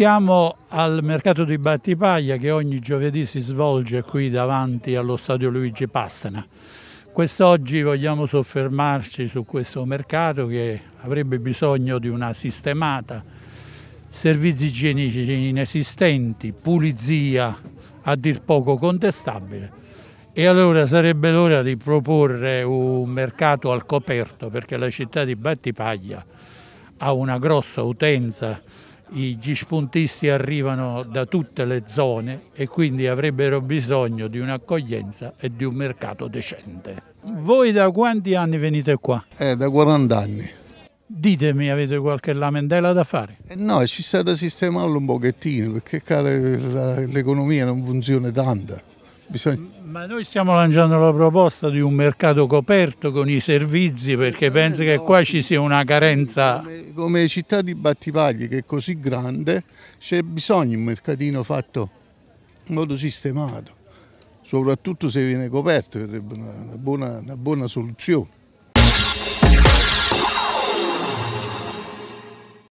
Passiamo al mercato di Battipaglia che ogni giovedì si svolge qui davanti allo stadio Luigi Pastana. Quest'oggi vogliamo soffermarci su questo mercato che avrebbe bisogno di una sistemata, servizi igienici inesistenti, pulizia a dir poco contestabile e allora sarebbe l'ora di proporre un mercato al coperto perché la città di Battipaglia ha una grossa utenza gli spuntisti arrivano da tutte le zone e quindi avrebbero bisogno di un'accoglienza e di un mercato decente. Voi da quanti anni venite qua? Eh, da 40 anni. Ditemi, avete qualche lamentela da fare? Eh no, ci sta da sistemarlo un pochettino perché l'economia non funziona tanto. Bisogna... Ma noi stiamo lanciando la proposta di un mercato coperto con i servizi perché eh, penso che qua ci sia una carenza. Come, come città di Battipagli che è così grande c'è bisogno di un mercatino fatto in modo sistemato, soprattutto se viene coperto, sarebbe una, una, buona, una buona soluzione.